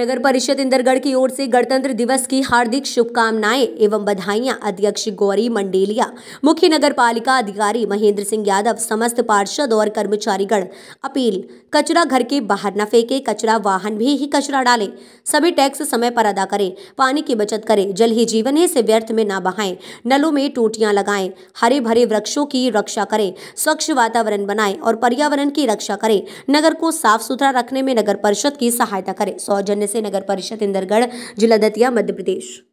नगर परिषद इंदरगढ़ की ओर से गणतंत्र दिवस की हार्दिक शुभकामनाएं एवं बधाइयां अध्यक्ष गौरी मंडेलिया मुख्य नगर पालिका अधिकारी महेंद्र सिंह यादव समस्त पार्षद और कर्मचारीगण अपील कचरा घर के बाहर न फेंके कचरा वाहन भी ही कचरा डाले सभी टैक्स समय पर अदा करें पानी की बचत करें जल ही जीवन है से व्यर्थ में ना बहाए नलों में टूटियां लगाए हरे भरे वृक्षों की रक्षा करें स्वच्छ वातावरण बनाए और पर्यावरण की रक्षा करें नगर को साफ सुथरा रखने में नगर परिषद की सहायता करें सौजन्य से नगर परिषद इंदरगढ़ जिला दतिया मध्य प्रदेश